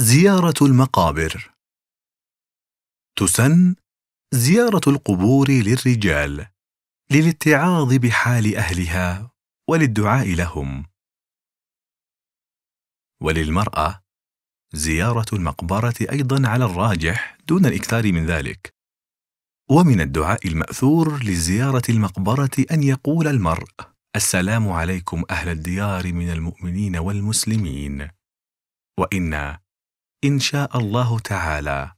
زيارة المقابر تسن زيارة القبور للرجال للاتعاظ بحال أهلها وللدعاء لهم وللمرأة زيارة المقبرة أيضا على الراجح دون الإكثار من ذلك ومن الدعاء المأثور لزيارة المقبرة أن يقول المرء: السلام عليكم أهل الديار من المؤمنين والمسلمين، وإنا إن شاء الله تعالى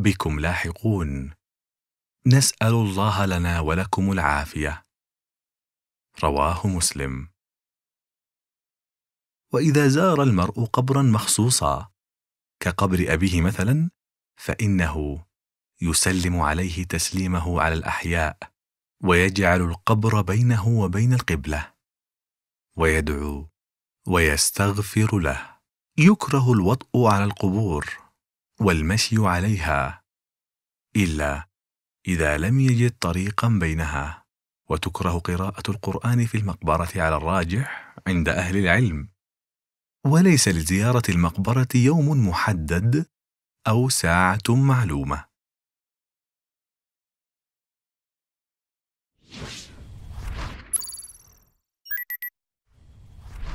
بكم لاحقون. نسأل الله لنا ولكم العافية. رواه مسلم. وإذا زار المرء قبرا مخصوصا كقبر أبيه مثلا فإنه يسلم عليه تسليمه على الاحياء ويجعل القبر بينه وبين القبله ويدعو ويستغفر له يكره الوطء على القبور والمشي عليها الا اذا لم يجد طريقا بينها وتكره قراءه القران في المقبره على الراجح عند اهل العلم وليس لزياره المقبره يوم محدد او ساعه معلومه